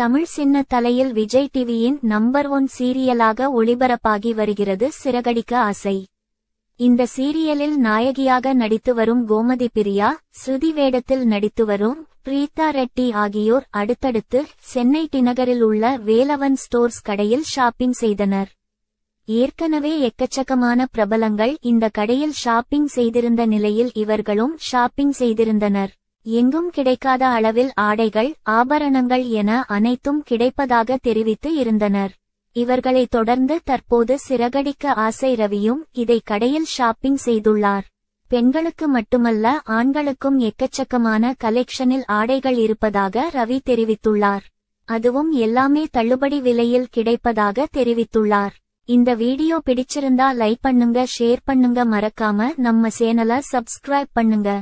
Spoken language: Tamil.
தமிழ் சின்ன தலையில் விஜய் டிவியின் நம்பர் ஒன் சீரியலாக ஒளிபரப்பாகி வருகிறது சிறகடிக்க ஆசை இந்த சீரியலில் நாயகியாக நடித்து வரும் கோமதி பிரியா ஸ்ருதி வேடத்தில் நடித்து வரும் பிரீதா ரெட்டி ஆகியோர் அடுத்தடுத்து சென்னை டிநகரில் உள்ள வேலவன் ஸ்டோர்ஸ் கடையில் ஷாப்பிங் செய்தனர் ஏற்கனவே எக்கச்சக்கமான பிரபலங்கள் இந்த கடையில் ஷாப்பிங் செய்திருந்த நிலையில் இவர்களும் ஷாப்பிங் செய்திருந்தனர் எங்கும் கிடைக்காத அளவில் ஆடைகள் ஆபரணங்கள் என அனைத்தும் கிடைப்பதாக தெரிவித்து இருந்தனர் இவர்களை தொடர்ந்து தற்போது சிறகடிக்க ஆசை ரவியும் இதை கடையில் ஷாப்பிங் செய்துள்ளார் பெண்களுக்கு மட்டுமல்ல ஆண்களுக்கும் எக்கச்சக்கமான கலெக்ஷனில் ஆடைகள் இருப்பதாக ரவி தெரிவித்துள்ளார் அதுவும் எல்லாமே தள்ளுபடி விலையில் கிடைப்பதாக தெரிவித்துள்ளார் இந்த வீடியோ பிடிச்சிருந்தா லைக் பண்ணுங்க ஷேர் பண்ணுங்க மறக்காம நம்ம சேனலை சப்ஸ்கிரைப் பண்ணுங்க